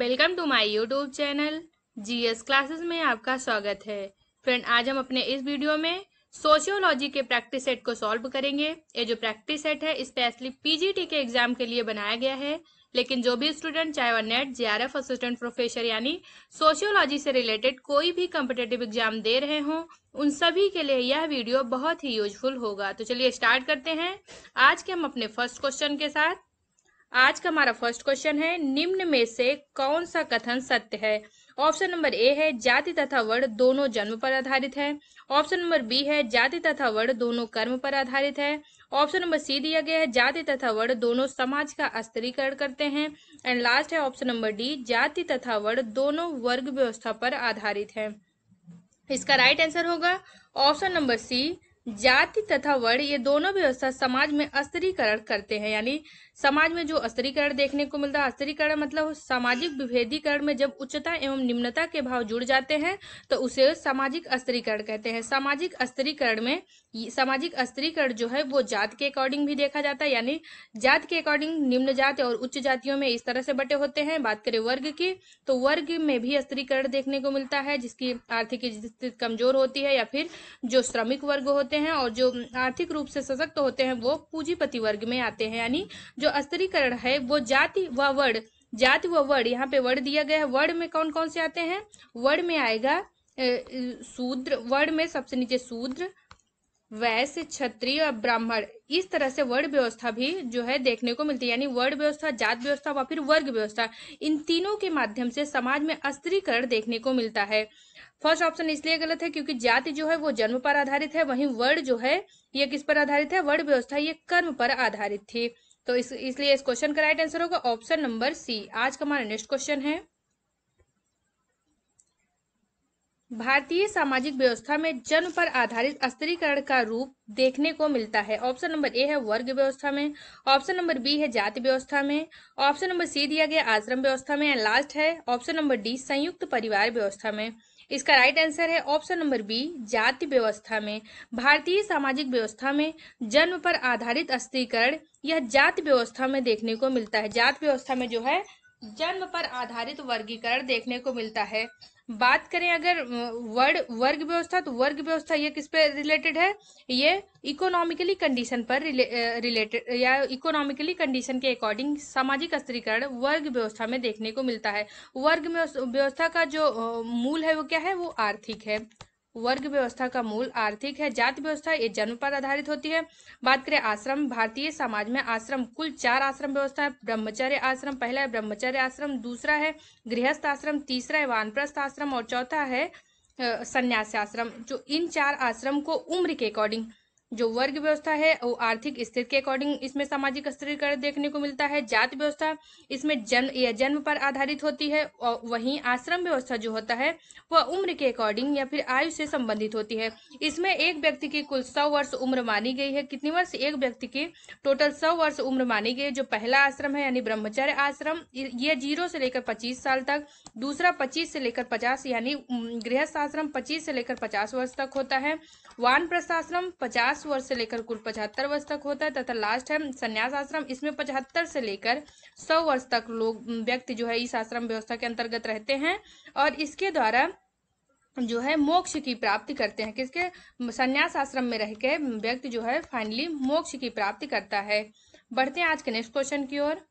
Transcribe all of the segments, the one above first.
welcome to my YouTube channel GS classes में आपका स्वागत है फ्रेंड आज हम अपने इस वीडियो में सोशियोलॉजी के प्रैक्टिस सेट को सॉल्व करेंगे ये जो प्रैक्टिस सेट है स्पेशली पीजीटी के एग्जाम के लिए बनाया गया है लेकिन जो भी स्टूडेंट चाहे वह नेट जेआरएफ असिस्टेंट प्रोफेसर यानी सोशियोलॉजी से रिलेटेड कोई भी कम्पिटेटिव एग्जाम दे रहे हों उन सभी के लिए यह वीडियो बहुत ही यूजफुल होगा तो चलिए स्टार्ट करते हैं आज के हम अपने फर्स्ट क्वेश्चन के साथ आज का हमारा फर्स्ट क्वेश्चन है निम्न में से कौन सा कथन सत्य है ऑप्शन नंबर ए है जाति तथा वर्ण दोनों जन्म पर आधारित है ऑप्शन नंबर बी है जाति तथा वर्ण दोनों कर्म पर आधारित है ऑप्शन नंबर सी दिया गया है जाति तथा वर्ण दोनों समाज का स्तरीकरण करते हैं एंड लास्ट है ऑप्शन नंबर डी जाति तथा वर्ण दोनों वर्ग व्यवस्था पर आधारित है इसका राइट आंसर होगा ऑप्शन नंबर सी जाति तथा वर्ण ये दोनों व्यवस्था समाज में स्त्रीकरण करते हैं यानी समाज में जो स्त्रीकरण देखने को मिलता है स्त्रीकरण मतलब सामाजिक विभेदीकरण में जब उच्चता एवं निम्नता के भाव जुड़ जाते हैं तो उसे सामाजिक स्तरीकरण कहते हैं सामाजिक स्त्रीकरण में सामाजिक स्त्रीकरण जो है वो जात के अकॉर्डिंग भी देखा जाता है यानी जात के अकॉर्डिंग निम्न जाति और उच्च जातियों में इस तरह से बटे होते हैं बात करें वर्ग की तो वर्ग में भी स्त्रीकरण देखने को मिलता है जिसकी आर्थिक स्थिति कमजोर होती है या फिर जो श्रमिक वर्ग होते होते हैं और जो आर्थिक रूप से सशक्त होते हैं वो पूंजीपति वर्ग में आते हैं यानी जो स्तरीकरण है वो जाति व वर्ण जाति व वर्ण यहाँ पे वर्ण दिया गया है वर्ण में कौन कौन से आते हैं वर्ण में आएगा शूद्र वर्ण में सबसे नीचे शूद्र वैश्य क्षत्रिय और ब्राह्मण इस तरह से वर्ण व्यवस्था भी जो है देखने को मिलती है यानी वर्ण व्यवस्था जात व्यवस्था व फिर वर्ग व्यवस्था इन तीनों के माध्यम से समाज में अस्त्रीकरण देखने को मिलता है फर्स्ट ऑप्शन इसलिए गलत है क्योंकि जाति जो है वो जन्म पर आधारित है वहीं वर्ड जो है ये किस पर आधारित है वर्ड व्यवस्था ये कर्म पर आधारित थी तो इस इसलिए इस क्वेश्चन का राइट आंसर होगा ऑप्शन नंबर सी आज का हमारा नेक्स्ट क्वेश्चन है भारतीय सामाजिक व्यवस्था में जन्म पर आधारित स्त्रीकरण का रूप देखने को मिलता है ऑप्शन नंबर ए है वर्ग व्यवस्था में ऑप्शन नंबर बी है जाति व्यवस्था में ऑप्शन नंबर सी दिया गया आश्रम व्यवस्था में एंड लास्ट है ऑप्शन नंबर डी संयुक्त परिवार व्यवस्था में इसका राइट आंसर है ऑप्शन नंबर बी जाति व्यवस्था में भारतीय सामाजिक व्यवस्था में जन्म पर आधारित अस्थिकरण यह जाति व्यवस्था में देखने को मिलता है जाति व्यवस्था में जो है जन्म पर आधारित वर्गीकरण देखने को मिलता है बात करें अगर वर्ड वर्ग व्यवस्था तो वर्ग व्यवस्था ये किस पे रिलेटेड है ये इकोनॉमिकली कंडीशन पर रिले, रिलेटेड या इकोनॉमिकली कंडीशन के अकॉर्डिंग सामाजिक स्त्रीकरण वर्ग व्यवस्था में देखने को मिलता है वर्ग व्यवस्था का जो मूल है वो क्या है वो आर्थिक है वर्ग व्यवस्था का मूल आर्थिक है जाति व्यवस्था ये जन्म पर आधारित होती है बात करें आश्रम भारतीय समाज में आश्रम कुल चार आश्रम व्यवस्था है ब्रह्मचर्य आश्रम पहला है ब्रह्मचर्य आश्रम दूसरा है गृहस्थ आश्रम तीसरा है वानप्रस्थ आश्रम और चौथा है संन्यास आश्रम जो इन चार आश्रम को उम्र के अकॉर्डिंग जो वर्ग व्यवस्था है वो आर्थिक स्थिति के अकॉर्डिंग इसमें सामाजिक स्थिरीकरण देखने को मिलता है जात व्यवस्था इसमें जन्म या जन्म पर आधारित होती है और वहीं आश्रम व्यवस्था जो होता है वह उम्र के अकॉर्डिंग या फिर आयु से संबंधित होती है इसमें एक व्यक्ति की कुल सौ वर्ष उम्र मानी गई है कितनी वर्ष एक व्यक्ति की टोटल सौ वर्ष उम्र मानी गई है जो पहला आश्रम है यानी ब्रह्मचर्य आश्रम ये जीरो से लेकर पच्चीस साल तक दूसरा पच्चीस से लेकर पचास यानी गृहस्थ आश्रम पच्चीस से लेकर पचास वर्ष तक होता है वान आश्रम पचास 50 वर्ष से लेकर कुल पचहत्तर वर्ष तक होता है तथा लास्ट है संन्यास आश्रम इसमें पचहत्तर से लेकर सौ वर्ष तक लोग व्यक्ति जो है इस आश्रम व्यवस्था के अंतर्गत रहते हैं और इसके द्वारा जो है मोक्ष की प्राप्ति करते हैं किसके संन्यास आश्रम में रह के व्यक्ति जो है फाइनली मोक्ष की प्राप्ति करता है बढ़ते हैं आज के नेक्स्ट क्वेश्चन की ओर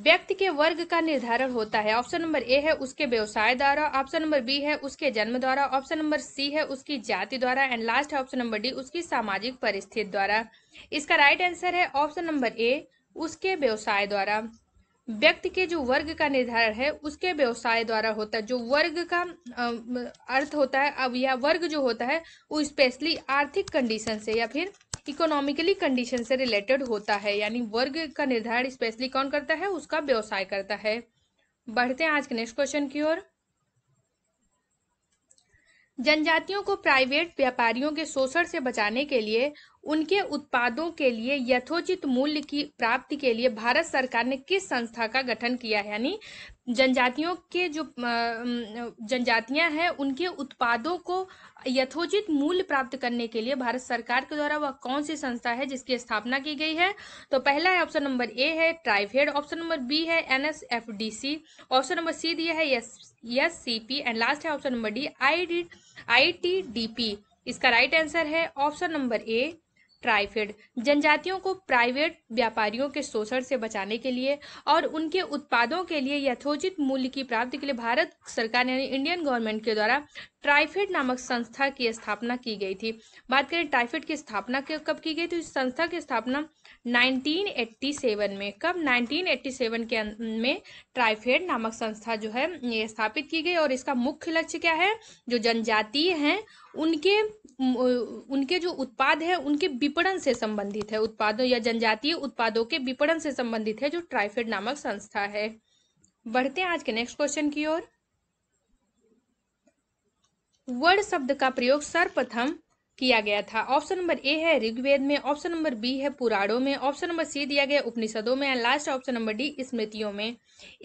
व्यक्ति के वर्ग का निर्धारण होता है ऑप्शन नंबर ए है उसके व्यवसाय द्वारा ऑप्शन नंबर बी है उसके जन्म द्वारा ऑप्शन नंबर सी है उसकी जाति द्वारा and last option number D उसकी सामाजिक परिस्थिति द्वारा इसका राइट आंसर है ऑप्शन नंबर ए उसके व्यवसाय द्वारा व्यक्ति के जो वर्ग का निर्धारण है उसके व्यवसाय द्वारा होता है जो वर्ग का अर्थ होता है अब यह वर्ग जो होता है वो स्पेशली आर्थिक कंडीशन से या फिर इकोनॉमिकली कंडीशन से रिलेटेड होता है यानी वर्ग का निर्धारण स्पेशली कौन करता है उसका व्यवसाय करता है बढ़ते हैं आज के नेक्स्ट क्वेश्चन की ओर जनजातियों को प्राइवेट व्यापारियों के शोषण से बचाने के लिए उनके उत्पादों के लिए यथोचित मूल्य की प्राप्ति के लिए भारत सरकार ने किस संस्था का गठन किया है यानी जनजातियों के जो जनजातियां हैं उनके उत्पादों को यथोचित मूल्य प्राप्त करने के लिए भारत सरकार के द्वारा वह कौन सी संस्था है जिसकी स्थापना की गई है तो पहला है ऑप्शन नंबर ए है ट्राइफेड ऑप्शन नंबर बी है एनएसएफडीसी ऑप्शन नंबर सी दिया है S C P and last है option number D I D I T D P इसका राइट आंसर है ऑप्शन नंबर ए ट्राइफेड जनजातियों को प्राइवेट व्यापारियों के शोषण से बचाने के लिए और उनके उत्पादों के लिए यथोचित मूल्य की प्राप्ति के लिए भारत सरकार यानी इंडियन गवर्नमेंट के द्वारा ट्राइफेड नामक संस्था की स्थापना की गई थी बात करें ट्राइफेड की स्थापना कब की गई थी इस संस्था की स्थापना 1987 में कब 1987 के अं-, में ट्राइफेड नामक संस्था जो है ये स्थापित की गई और इसका मुख्य लक्ष्य क्या है जो जनजातीय हैं उनके उनके जो उत्पाद है उनके विपणन से संबंधित है उत्पादों या जनजातीय उत्पादों के विपणन से संबंधित है जो ट्राइफेड नामक संस्था है बढ़ते हैं आज के नेक्स्ट क्वेश्चन की ओर वर्ड शब्द का प्रयोग सर्वप्रथम किया गया था ऑप्शन नंबर ए है ऋग्वेद में ऑप्शन नंबर बी है पुराणों में ऑप्शन नंबर सी दिया गया उपनिषदों में and last option number D स्मृतियों में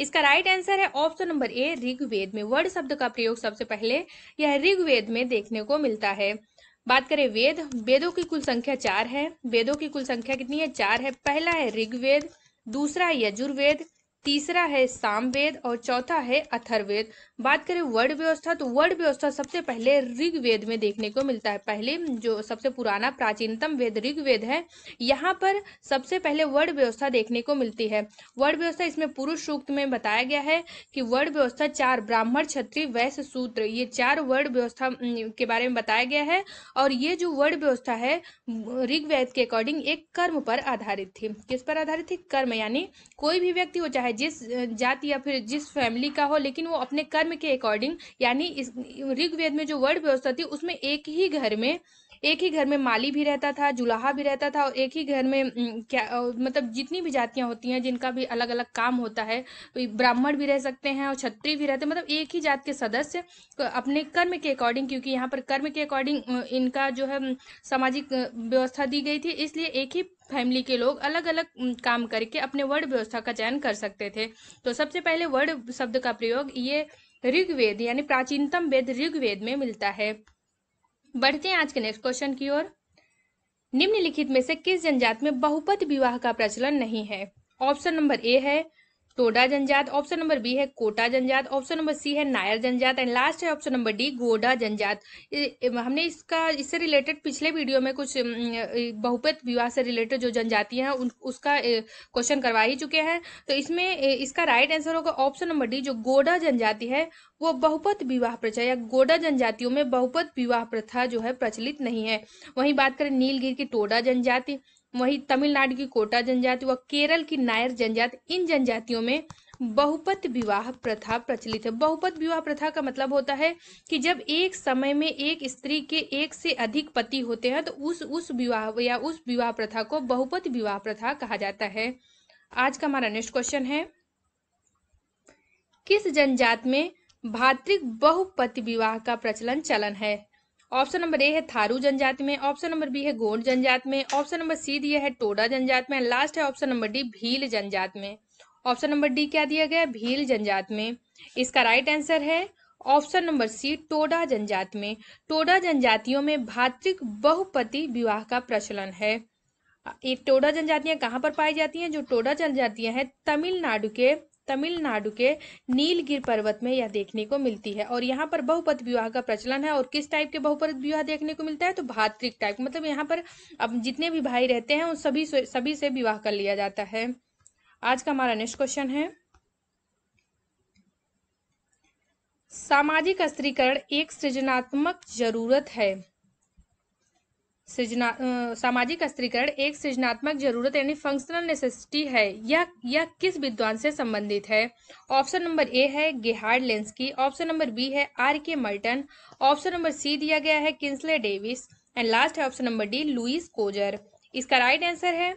इसका राइट आंसर है ऑप्शन नंबर ए ऋग्वेद में वर्ड शब्द का प्रयोग सबसे पहले यह ऋग्वेद में देखने को मिलता है बात करें वेद वेदों की कुल संख्या चार है वेदों की कुल संख्या कितनी है चार है पहला है ऋग्वेद दूसरा है यजुर्वेद तीसरा है सामवेद और चौथा है अथर्वेद बात करें वर्ड व्यवस्था तो वर्ड व्यवस्था सबसे पहले ऋग्वेद में देखने को मिलता है पहले जो सबसे पुराना प्राचीनतम वेद ऋग्वेद है यहाँ पर सबसे पहले वर्ड व्यवस्था देखने को मिलती है वर्ड व्यवस्था इसमें पुरुष सूक्त में बताया गया है कि वर्ड व्यवस्था चार ब्राह्मण क्षत्रिय वैश्य सूत्र ये चार वर्ड व्यवस्था के बारे में बताया गया है और ये जो वर्ड व्यवस्था है ऋग्वेद के अकॉर्डिंग एक कर्म पर आधारित थी किस पर आधारित थी कर्म यानी कोई भी व्यक्ति हो चाहे जिस जाति या फिर जिस फैमिली का हो लेकिन वो अपने कर्म के अकॉर्डिंग यानी इस ऋग्वेद में जो वर्ड व्यवस्था थी उसमें एक ही घर में एक ही घर में माली भी रहता था जुलाहा भी रहता था और एक ही घर में क्या मतलब जितनी भी जातियाँ होती हैं जिनका भी अलग अलग काम होता है ब्राह्मण भी रह सकते हैं और छत्री भी रहते हैं मतलब एक ही जात के सदस्य अपने कर्म के अकॉर्डिंग क्योंकि यहाँ पर कर्म के अकॉर्डिंग इनका जो है सामाजिक व्यवस्था दी गई थी इसलिए एक ही फैमिली के लोग अलग अलग काम करके अपने वर्ड व्यवस्था का चयन कर सकते थे तो सबसे पहले वर्ड शब्द का प्रयोग ये ऋग्वेद यानी प्राचीनतम वेद ऋग्वेद में मिलता है बढ़ते हैं आज के नेक्स्ट क्वेश्चन की ओर निम्नलिखित में से किस जनजाति में बहुपत विवाह का प्रचलन नहीं है ऑप्शन नंबर ए है टोडा जनजात ऑप्शन नंबर बी है कोटा जनजात ऑप्शन नंबर सी है नायर जनजात एंड लास्ट है ऑप्शन नंबर डी गोडा जनजात हमने इसका इससे रिलेटेड पिछले वीडियो में कुछ बहुपत विवाह से रिलेटेड जो जनजातियां हैं उन उसका क्वेश्चन करवा ही चुके हैं तो इसमें इसका राइट आंसर होगा ऑप्शन नंबर डी जो गोडा जनजाति है वो बहुपत विवाह प्रथा या गोडा जनजातियों में बहुपत विवाह प्रथा जो है प्रचलित नहीं है वहीं बात करें नीलगिर की टोडा जनजाति वहीं तमिलनाडु की कोटा जनजाति व केरल की नायर जनजाति इन जनजातियों में बहुपत विवाह प्रथा प्रचलित है बहुपत विवाह प्रथा का मतलब होता है कि जब एक समय में एक स्त्री के एक से अधिक पति होते हैं तो उस उस विवाह या उस विवाह प्रथा को बहुपत विवाह प्रथा कहा जाता है आज का हमारा नेक्स्ट क्वेश्चन है किस जनजात में भातृक बहुपति विवाह का प्रचलन चलन है ऑप्शन नंबर ए है थारू जनजाति में ऑप्शन नंबर बी है गोंड जनजाति में ऑप्शन नंबर सी दिया है टोडा जनजाति में लास्ट है ऑप्शन नंबर डी भील जनजात में ऑप्शन नंबर डी क्या दिया गया भील जनजात में इसका राइट आंसर है ऑप्शन नंबर सी टोडा जनजात में टोडा जनजातियों में भातृक बहुपति विवाह का प्रचलन है ये टोडा जनजातियां कहाँ पर पाई जाती हैं जो टोडा जनजातियां हैं तमिलनाडु के तमिलनाडु के नीलगिर पर्वत में यह देखने को मिलती है और यहाँ पर बहुपत विवाह का प्रचलन है और किस टाइप के बहुपत विवाह देखने को मिलता है तो भातृक टाइप मतलब यहाँ पर अब जितने भी भाई रहते हैं उन सभी सभी से विवाह कर लिया जाता है आज का हमारा नेक्स्ट क्वेश्चन है सामाजिक स्त्रीकरण एक सृजनात्मक जरूरत है सृजना सामाजिक स्त्रीकरण एक सृजनात्मक जरूरत यानी फंक्शनल नेसेसिटी है या या किस विद्वान से संबंधित है ऑप्शन नंबर ए है Gerhard Lenski option number B है R K Merton option number C दिया गया है किन्सले डेविस एंड लास्ट है option number D Lewis Coser इसका राइट आंसर है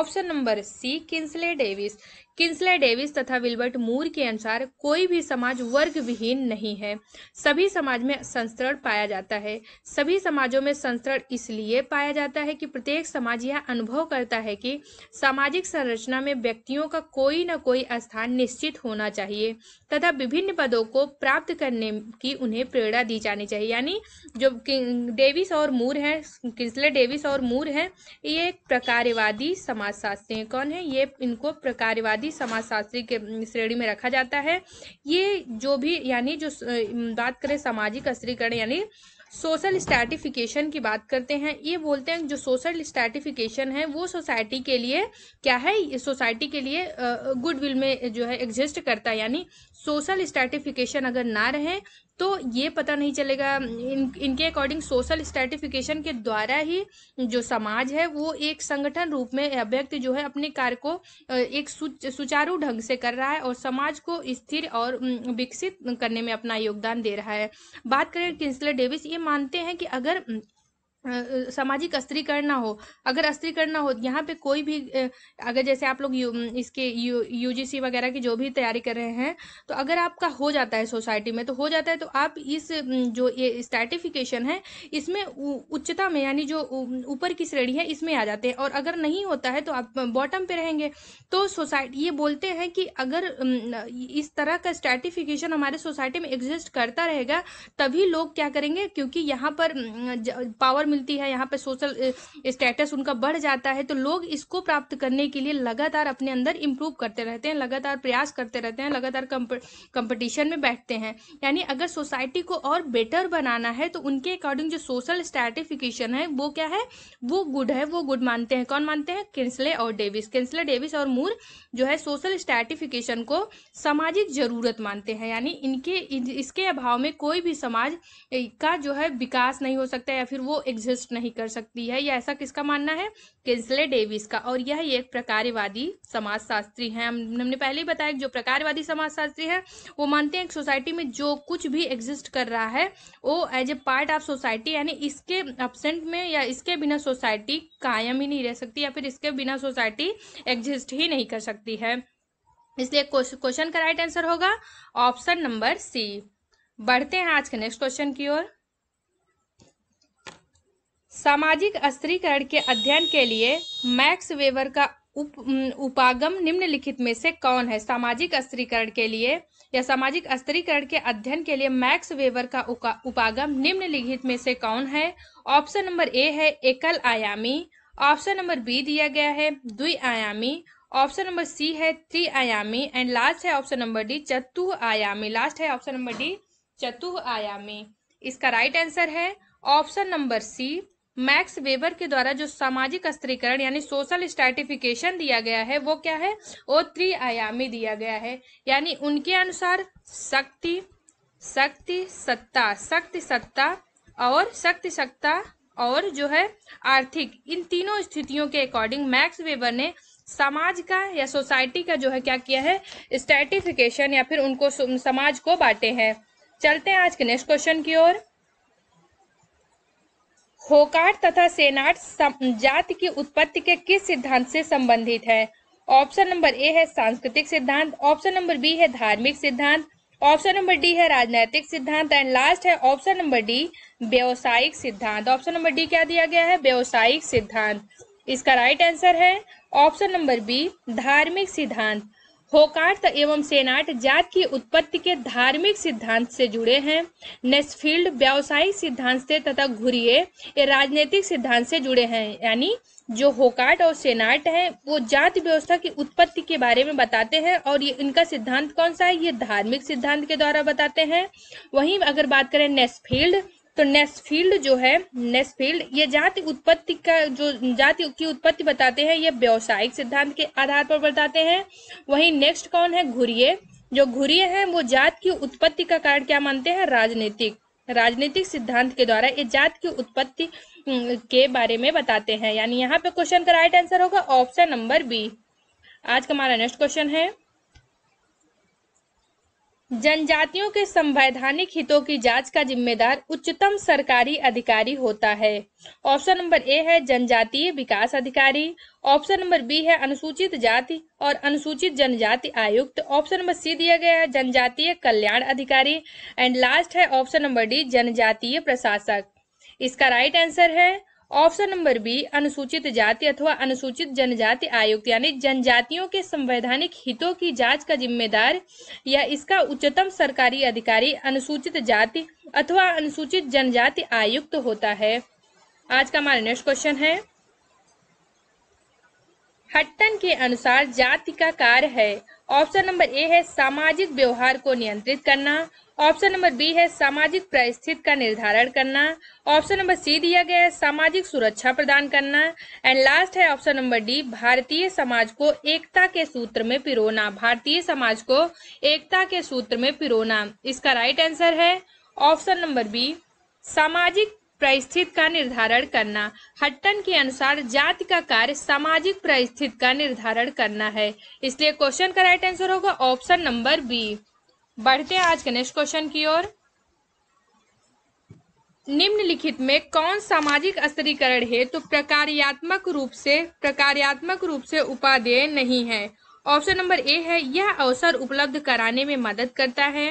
option number C Kingsley Davis Kingsley Davis तथा Wilbert Moore के अनुसार कोई भी समाज वर्ग विहीन नहीं है सभी समाज में संस्करण पाया जाता है सभी समाजों में संस्करण इसलिए पाया जाता है कि प्रत्येक समाज यह अनुभव करता है कि सामाजिक संरचना में व्यक्तियों का कोई न कोई स्थान निश्चित होना चाहिए तथा विभिन्न पदों को प्राप्त करने की उन्हें प्रेरणा दी जानी चाहिए यानी जो डेविस और मूर है किन्सले डेविस और मूर है ये एक प्रकारवादी समाजशास्त्री कौन है ये इनको प्रकारवादी समाजशास्त्री के श्रेणी में रखा जाता है ये जो भी यानी जो बात करें सामाजिक स्त्रीकरण यानी सोशल स्टैटिफिकेशन की बात करते हैं ये बोलते हैं जो सोशल स्टैटिफिकेशन है वो सोसाइटी के लिए क्या है सोसाइटी के लिए गुडविल में जो है एग्जिस्ट करता है यानी सोशल स्टैटिफिकेशन अगर ना रहे तो ये पता नहीं चलेगा इन इनके अकॉर्डिंग सोशल स्टैटिफिकेशन के द्वारा ही जो समाज है वो एक संगठन रूप में व्यक्ति जो है अपने कार्य को एक सुचारू ढंग से कर रहा है और समाज को स्थिर और विकसित करने में अपना योगदान दे रहा है बात करें किंसलर डेविस ये मानते हैं कि अगर सामाजिक अस्त्रीकरण ना हो अगर अस्त्रीकरण ना हो यहाँ पे कोई भी अगर जैसे आप लोग यू, इसके यू यूजीसी वगैरह की जो भी तैयारी कर रहे हैं तो अगर आपका हो जाता है सोसाइटी में तो हो जाता है तो आप इस जो ये स्टैटिफिकेशन है इसमें उच्चता में यानी जो ऊपर की श्रेणी है इसमें आ जाते हैं और अगर नहीं होता है तो आप बॉटम पे रहेंगे तो सोसाइटी ये बोलते हैं कि अगर इस तरह का स्टैटिफिकेशन हमारे सोसाइटी में एग्जिस्ट करता रहेगा तभी लोग क्या करेंगे क्योंकि यहाँ पर पावर मिलती है यहाँ पे सोशल स्टेटस उनका बढ़ जाता है तो लोग इसको प्राप्त करने के लिए लगातार अपने अंदर इम्प्रूव करते रहते हैं लगातार प्रयास करते रहते हैं लगातार कंपटीशन में बैठते हैं यानी अगर सोसाइटी को और बेटर बनाना है तो उनके अकॉर्डिंग जो सोशल स्टेटिफिकेशन है वो क्या है वो गुड है वो गुड मानते हैं कौन मानते हैं किन्सले और डेविस किन्सले डेविस और मूर जो है सोशल स्टेटिफिकेशन को सामाजिक जरूरत मानते हैं यानी इनके इसके अभाव में कोई भी समाज का जो है विकास नहीं हो सकता या फिर वो एक एग्जिस्ट नहीं कर सकती है या ऐसा किसका मानना है किंसले डेविस का और यह एक प्रकारवादी समाजशास्त्री है हमने पहले ही बताया जो प्रकारवादी समाजशास्त्री है वो मानते हैं सोसाइटी में जो कुछ भी एग्जिस्ट कर रहा है वो as a part of society यानी इसके एबसेंट में या इसके बिना सोसाइटी कायम ही नहीं रह सकती या फिर इसके बिना सोसाइटी एग्जिस्ट ही नहीं कर सकती है इसलिए क्वेश्चन का राइट आंसर होगा ऑप्शन नंबर सी बढ़ते हैं आज के नेक्स्ट क्वेश्चन की ओर सामाजिक स्त्रीकरण के अध्ययन के लिए मैक्स वेवर का उप उपागम निम्नलिखित में से कौन है सामाजिक स्त्रीकरण के लिए या सामाजिक स्त्रीकरण के अध्ययन के लिए मैक्स वेवर का उपागम निम्नलिखित में से कौन है ऑप्शन नंबर ए है एकल आयामी ऑप्शन नंबर बी दिया गया है द्वि आयामी ऑप्शन नंबर सी है त्रि आयामी एंड लास्ट है ऑप्शन नंबर डी चतु आयामी लास्ट है ऑप्शन नंबर डी चतु आयामी इसका राइट right आंसर है option number C Max Weber के द्वारा जो सामाजिक स्त्रीकरण यानी सोशल स्टार्टिफिकेशन दिया गया है वो क्या है वो त्रिआयामी दिया गया है यानी उनके अनुसार शक्ति शक्ति सत्ता शक्ति सत्ता और शक्ति सत्ता और जो है आर्थिक इन तीनों स्थितियों के अकॉर्डिंग मैक्स वेबर ने समाज का या सोसाइटी का जो है क्या किया है स्टैटिफिकेशन या फिर उनको समाज को बांटे हैं चलते हैं आज के नेक्स्ट क्वेश्चन की ओर होकार तथा सेनाट जाति की उत्पत्ति के किस सिद्धांत से संबंधित है ऑप्शन नंबर ए है सांस्कृतिक सिद्धांत ऑप्शन नंबर बी है धार्मिक सिद्धांत ऑप्शन नंबर डी है राजनैतिक सिद्धांत एंड लास्ट है ऑप्शन नंबर डी व्यवसायिक सिद्धांत ऑप्शन नंबर डी क्या दिया गया है व्यवसायिक सिद्धांत इसका राइट आंसर है ऑप्शन नंबर बी धार्मिक सिद्धांत होकार्त एवं सेनाट जात की उत्पत्ति के धार्मिक सिद्धांत से जुड़े हैं नेसफील्ड व्यावसायिक सिद्धांत से तथा घुरिये ये राजनीतिक सिद्धांत से जुड़े हैं यानी जो होकार्ट और सेनाट हैं वो जाति व्यवस्था की उत्पत्ति के बारे में बताते हैं और ये इनका सिद्धांत कौन सा है ये धार्मिक सिद्धांत के द्वारा बताते हैं वहीं अगर बात करें नेसफील्ड तो नेस्फील्ड जो है नेस्फील्ड ये जाति उत्पत्ति का जो जाति की उत्पत्ति बताते हैं ये व्यवसायिक सिद्धांत के आधार पर बताते हैं वहीं नेक्स्ट कौन है घुरिये जो घुरिये हैं वो जात की उत्पत्ति का कारण क्या मानते हैं राजनीतिक राजनीतिक सिद्धांत के द्वारा ये जात की उत्पत्ति के बारे में बताते हैं यानी यहाँ पे क्वेश्चन का राइट आंसर होगा ऑप्शन नंबर बी आज का हमारा नेक्स्ट क्वेश्चन है जनजातियों के संवैधानिक हितों की जांच का जिम्मेदार उच्चतम सरकारी अधिकारी होता है ऑप्शन नंबर ए है जनजातीय विकास अधिकारी ऑप्शन नंबर बी है अनुसूचित जाति और अनुसूचित जनजाति आयुक्त ऑप्शन नंबर सी दिया गया है जनजातीय कल्याण अधिकारी एंड लास्ट है ऑप्शन नंबर डी जनजातीय प्रशासक इसका राइट आंसर है ऑप्शन नंबर बी अनुसूचित जाति अथवा अनुसूचित जनजाति आयुक्त यानी जनजातियों के संवैधानिक हितों की जांच का जिम्मेदार या इसका उच्चतम सरकारी अधिकारी अनुसूचित जाति अथवा अनुसूचित जनजाति आयुक्त तो होता है आज का हमारा नेक्स्ट क्वेश्चन है हट्टन के अनुसार जाति का कार्य है ऑप्शन नंबर ए है सामाजिक व्यवहार को नियंत्रित करना ऑप्शन नंबर बी है सामाजिक परिस्थिति का निर्धारण करना ऑप्शन नंबर सी दिया गया है सामाजिक सुरक्षा प्रदान करना एंड लास्ट है ऑप्शन नंबर डी भारतीय समाज को एकता के सूत्र में पिरोना भारतीय समाज को एकता के सूत्र में पिरोना इसका राइट आंसर है ऑप्शन नंबर बी सामाजिक परिस्थिति का निर्धारण करना हट्टन के अनुसार जाति का कार्य सामाजिक परिस्थिति का निर्धारण करना है इसलिए क्वेश्चन का राइट आंसर होगा ऑप्शन नंबर बी बढ़ते हैं आज के नेक्स्ट क्वेश्चन की ओर निम्नलिखित में कौन सामाजिक स्तरीकरण है तो प्रकार्यात्मक रूप से प्रकार्यात्मक रूप से उपादेय नहीं है ऑप्शन नंबर ए है यह अवसर उपलब्ध कराने में मदद करता है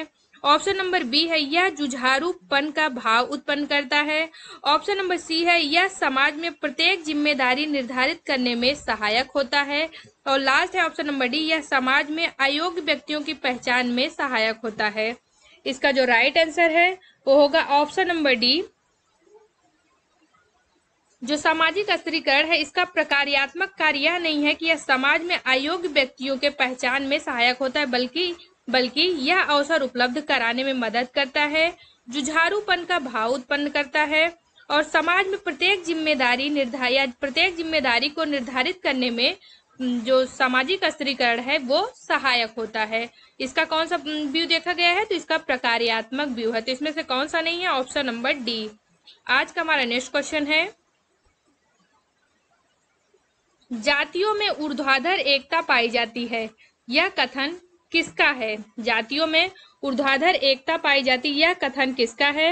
ऑप्शन नंबर बी है यह जुझारूपन का भाव उत्पन्न करता है ऑप्शन नंबर सी है यह समाज में प्रत्येक जिम्मेदारी निर्धारित करने में सहायक होता है और लास्ट है ऑप्शन नंबर डी यह समाज में अयोग्य व्यक्तियों की पहचान में सहायक होता है इसका जो राइट आंसर है वो होगा ऑप्शन नंबर डी जो सामाजिक स्त्रीकरण है इसका प्रकार्यात्मक कार्य यह नहीं है कि यह समाज में अयोग्य व्यक्तियों के पहचान में सहायक होता है बल्कि बल्कि यह अवसर उपलब्ध कराने में मदद करता है जुझारूपन का भाव उत्पन्न करता है और समाज में प्रत्येक जिम्मेदारी निर्धारित प्रत्येक जिम्मेदारी को निर्धारित करने में जो सामाजिक स्त्रीकरण है वो सहायक होता है इसका कौन सा व्यू देखा गया है तो इसका प्रकार्यात्मक व्यू है तो इसमें से कौन सा नहीं है ऑप्शन नंबर डी आज का हमारा नेक्स्ट क्वेश्चन है जातियों में ऊर्ध्वाधर एकता पाई जाती है यह कथन किसका है जातियों में ऊर्ध्वाधर एकता पाई जाती यह कथन किसका है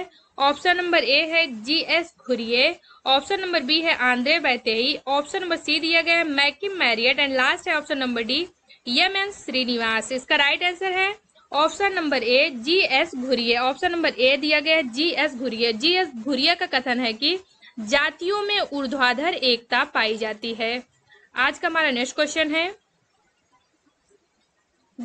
ऑप्शन नंबर ए है G S Ghurye option number B है Andre Beteille option number C दिया गया है मैकिम मैरियट एंड लास्ट है option number D M N Srinivas इसका राइट आंसर है option number A G S Ghurye option number A दिया गया है जी एस घुरिये जी एस घुरिया का कथन है कि जातियों में ऊर्ध्वाधर एकता पाई जाती है आज का हमारा नेक्स्ट क्वेश्चन है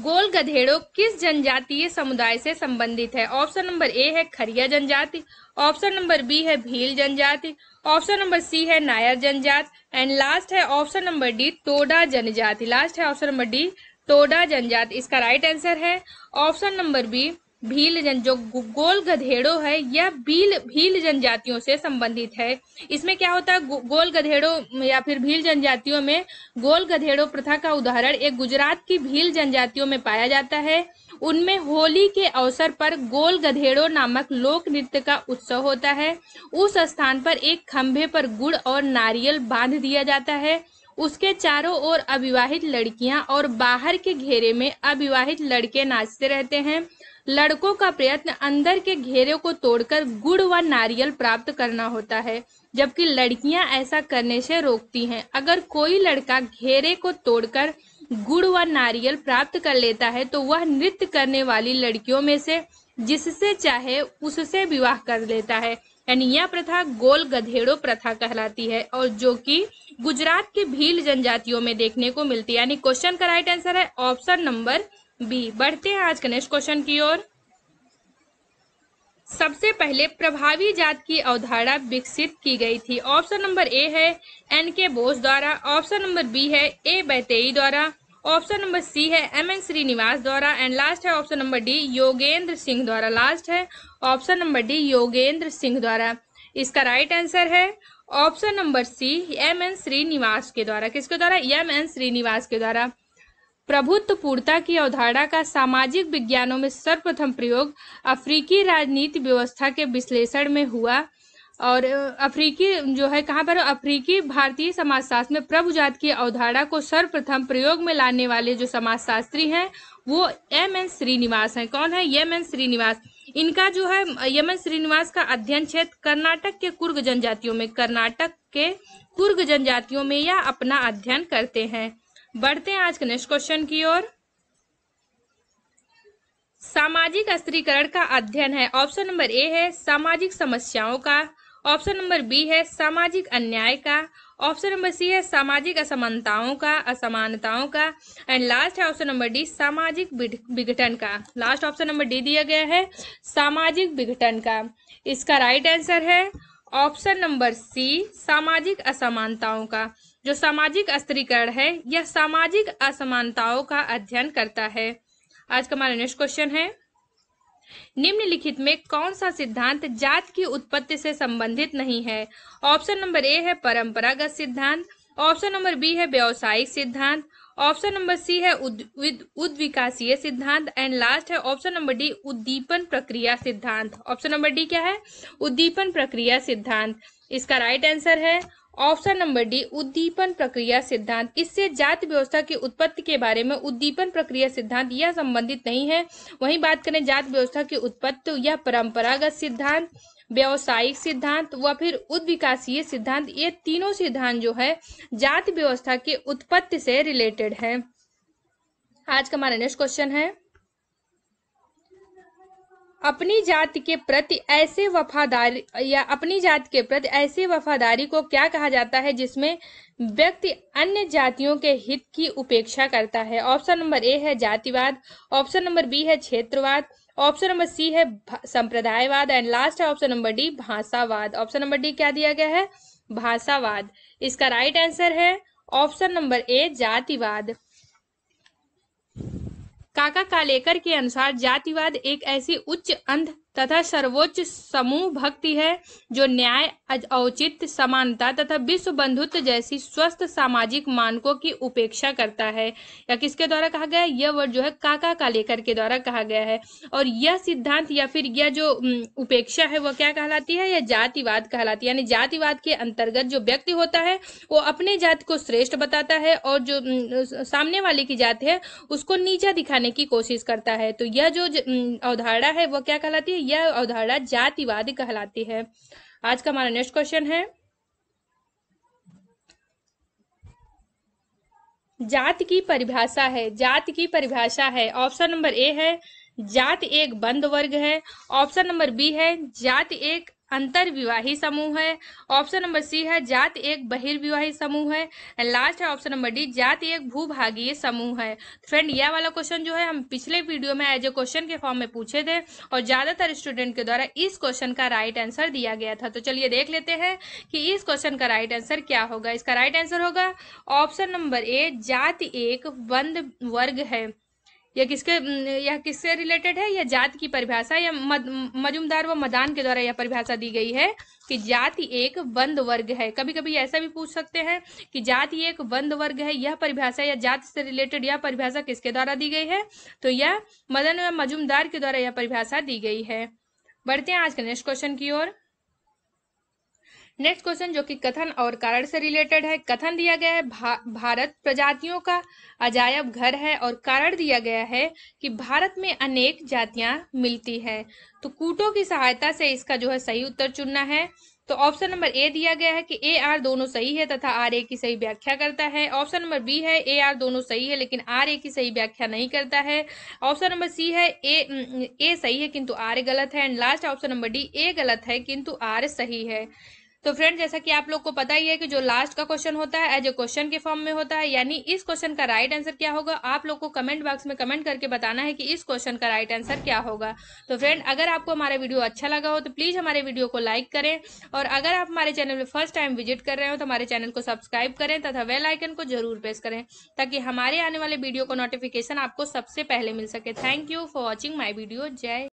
गोल गधेड़ो किस जनजातीय समुदाय से संबंधित है ऑप्शन नंबर ए है खरिया जनजाति ऑप्शन नंबर बी है भील जनजाति ऑप्शन नंबर सी है नायर जनजाति एंड लास्ट है ऑप्शन नंबर डी टोडा जनजाति लास्ट है ऑप्शन नंबर डी टोडा जनजाति इसका राइट आंसर है ऑप्शन नंबर बी भील जन जो गोल गधेड़ो है यह भील भील जनजातियों से संबंधित है इसमें क्या होता है गोल गधेड़ो या फिर भील जनजातियों में गोल गधेड़ो प्रथा का उदाहरण एक गुजरात की भील जनजातियों में पाया जाता है उनमें होली के अवसर पर गोल गधेड़ो नामक लोक नृत्य का उत्सव होता है उस स्थान पर एक खंभे पर गुड़ और नारियल बांध दिया जाता है उसके चारों ओर अविवाहित लड़कियां और बाहर के घेरे में अविवाहित लड़के नाचते रहते हैं लड़कों का प्रयत्न अंदर के घेरे को तोड़कर गुड़ व नारियल प्राप्त करना होता है जबकि लड़कियां ऐसा करने से रोकती हैं अगर कोई लड़का घेरे को तोड़कर गुड़ व नारियल प्राप्त कर लेता है तो वह नृत्य करने वाली लड़कियों में से जिससे चाहे उससे विवाह कर लेता है यानी यह प्रथा गोल गधेड़ो प्रथा कहलाती है और जो कि गुजरात की भील जनजातियों में देखने को मिलती है यानी क्वेश्चन का राइट आंसर है ऑप्शन नंबर बी बढ़ते हैं आज गणेश क्वेश्चन की ओर सबसे पहले प्रभावी जात की अवधारणा विकसित की गई थी ऑप्शन नंबर ए है एन के बोस द्वारा ऑप्शन नंबर बी है ए बैतेई द्वारा ऑप्शन नंबर सी है एम एन श्रीनिवास द्वारा एंड लास्ट है option number D Yogendra Singh द्वारा लास्ट है option number D Yogendra Singh द्वारा इसका राइट आंसर है option number C M N Srinivas के द्वारा किसके द्वारा एम एन श्रीनिवास के द्वारा प्रभुत्व पूर्णता की अवधारणा का सामाजिक विज्ञानों में सर्वप्रथम प्रयोग अफ्रीकी राजनीति व्यवस्था के विश्लेषण में हुआ और अफ्रीकी जो है कहाँ पर अफ्रीकी भारतीय समाजशास्त्र में प्रभुजात की अवधारणा को सर्वप्रथम प्रयोग में लाने वाले जो समाजशास्त्री हैं वो एम एन श्रीनिवास हैं कौन है एम एन श्रीनिवास इनका जो है यमन श्रीनिवास का अध्ययन क्षेत्र कर्नाटक के कुर्ग जनजातियों में कर्नाटक के कुर्ग जनजातियों में यह अपना अध्ययन करते हैं बढ़ते हैं आज के नेक्स्ट क्वेश्चन की ओर सामाजिक स्त्रीकरण का अध्ययन है ऑप्शन नंबर ए है सामाजिक समस्याओं का ऑप्शन नंबर बी है सामाजिक अन्याय का ऑप्शन नंबर सी है सामाजिक असमानताओं का असमानताओं का एंड लास्ट है ऑप्शन नंबर डी सामाजिक विघटन का लास्ट ऑप्शन नंबर डी दिया गया है सामाजिक विघटन का इसका राइट आंसर है ऑप्शन नंबर सी सामाजिक असमानताओं का जो सामाजिक स्त्रीकरण है यह सामाजिक असमानताओं का अध्ययन करता है आज का हमारा नेक्स्ट क्वेश्चन है निम्नलिखित में कौन सा सिद्धांत जात की उत्पत्ति से संबंधित नहीं है ऑप्शन नंबर ए है परंपरागत सिद्धांत ऑप्शन नंबर बी है व्यावसायिक सिद्धांत ऑप्शन नंबर सी है उद्विकासीय सिद्धांत एंड लास्ट है ऑप्शन नंबर डी उद्दीपन प्रक्रिया सिद्धांत ऑप्शन नंबर डी क्या है उद्दीपन प्रक्रिया सिद्धांत इसका राइट आंसर है ऑप्शन नंबर डी उद्दीपन प्रक्रिया सिद्धांत इससे जात व्यवस्था की उत्पत्ति के बारे में उद्दीपन प्रक्रिया सिद्धांत यह संबंधित नहीं है वहीं बात करें जात व्यवस्था की उत्पत्ति या यह परंपरागत सिद्धांत व्यवसायिक सिद्धांत व फिर उद्विकासीय सिद्धांत ये तीनों सिद्धांत जो है जाति व्यवस्था के उत्पत्ति से रिलेटेड है आज का हमारा नेक्स्ट क्वेश्चन है अपनी जाति के प्रति ऐसे वफादारी या अपनी जाति के प्रति ऐसी वफादारी को क्या कहा जाता है जिसमें व्यक्ति अन्य जातियों के हित की उपेक्षा करता है ऑप्शन नंबर ए है जातिवाद ऑप्शन नंबर बी है क्षेत्रवाद ऑप्शन नंबर सी है संप्रदायवाद एंड लास्ट है ऑप्शन नंबर डी भाषावाद ऑप्शन नंबर डी क्या दिया गया है भाषावाद इसका राइट आंसर है ऑप्शन नंबर ए जातिवाद काका कालेकर के अनुसार जातिवाद एक ऐसी उच्च अंध तथा सर्वोच्च समूह भक्ति है जो न्याय औचित्य समानता तथा विश्व बंधुत्व जैसी स्वस्थ सामाजिक मानकों की उपेक्षा करता है या किसके द्वारा कहा गया यह वर्ड जो है काका का लेकर के द्वारा कहा गया है और यह सिद्धांत या फिर यह जो उपेक्षा है वह क्या कहलाती है यह जातिवाद कहलाती है यानी जातिवाद के अंतर्गत जो व्यक्ति होता है वो अपने जाति को श्रेष्ठ बताता है और जो सामने वाले की जाति है उसको नीचा दिखाने की कोशिश करता है तो यह जो अवधारणा है वह क्या कहलाती है यह अवधारणा जातिवाद कहलाती है आज का हमारा नेक्स्ट क्वेश्चन है जात की परिभाषा है जात की परिभाषा है ऑप्शन नंबर ए है जात एक बंद वर्ग है ऑप्शन नंबर बी है जात एक अंतर्विवाही समूह है ऑप्शन नंबर सी है जात एक बहिर्विवाही समूह है एंड लास्ट है ऑप्शन नंबर डी जात एक भूभागीय समूह है फ्रेंड यह वाला क्वेश्चन जो है हम पिछले वीडियो में एज ए क्वेश्चन के फॉर्म में पूछे थे और ज्यादातर स्टूडेंट के द्वारा इस क्वेश्चन का राइट आंसर दिया गया था तो चलिए देख लेते हैं कि इस क्वेश्चन का राइट आंसर क्या होगा इसका राइट आंसर होगा ऑप्शन नंबर ए जात एक बंद वर्ग है यह किसके यह किससे रिलेटेड है यह जात की परिभाषा या मजुमदार व मदान के द्वारा यह परिभाषा दी गई है कि जाति एक बंद वर्ग है कभी कभी ऐसा भी पूछ सकते हैं कि जाति एक बंद वर्ग है यह परिभाषा या जाति से रिलेटेड यह परिभाषा किसके द्वारा दी गई है तो यह मदन व मजुमदार के द्वारा यह परिभाषा दी गई है बढ़ते हैं आज के नेक्स्ट क्वेश्चन की ओर नेक्स्ट क्वेश्चन जो कि कथन और कारण से रिलेटेड है कथन दिया गया है भा, भारत प्रजातियों का अजायब घर है और कारण दिया गया है कि भारत में अनेक जातियां मिलती है तो कूटों की सहायता से इसका जो है सही उत्तर चुनना है तो ऑप्शन नंबर ए दिया गया है कि ए आर दोनों सही है तथा आर ए की सही व्याख्या करता है ऑप्शन नंबर बी है ए आर दोनों सही है लेकिन आर ए की सही व्याख्या नहीं करता है ऑप्शन नंबर सी है ए ए सही है किंतु आर गलत है and last option number D A गलत है किंतु आर सही है तो फ्रेंड जैसा कि आप लोग को पता ही है कि जो लास्ट का क्वेश्चन होता है एज ए क्वेश्चन के फॉर्म में होता है यानी इस क्वेश्चन का राइट आंसर क्या होगा आप लोग को कमेंट बॉक्स में कमेंट करके बताना है कि इस क्वेश्चन का राइट आंसर क्या होगा तो फ्रेंड अगर आपको हमारा वीडियो अच्छा लगा हो तो प्लीज़ हमारे वीडियो को लाइक करें और अगर आप हमारे चैनल में फर्स्ट टाइम विजिट कर रहे हो तो हमारे चैनल को सब्सक्राइब करें तथा वेल आइकन को जरूर प्रेस करें ताकि हमारे आने वाले वीडियो को नोटिफिकेशन आपको सबसे पहले मिल सके thank you for watching my video जय